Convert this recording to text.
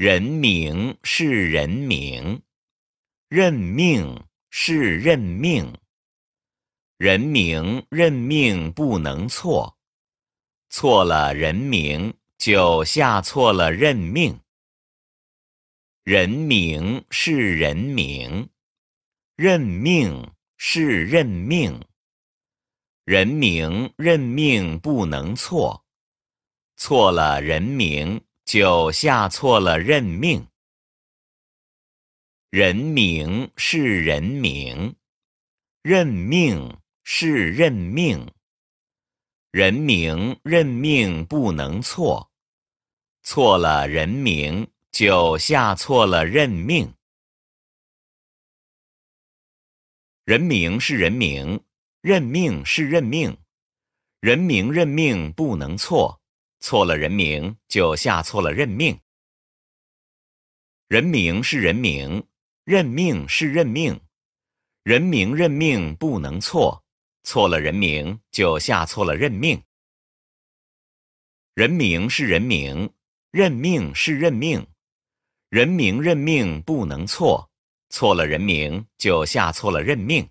人名是人名，认命是认命，人名认命不能错，错了人名就下错了认命。人名是人名，认命是认命，人名认命不能错，错了人名。就下错了任命，人名是人名，任命是任命，人名任命不能错，错了人名就下错了任命，人名是人名，任命是任命，人名任命不能错。错了人名就下错了认命，人名是人名，认命是认命，人名认命不能错，错了人名就下错了认命，人名是人名，认命是认命，人名认命不能错，错了人名就下错了认命。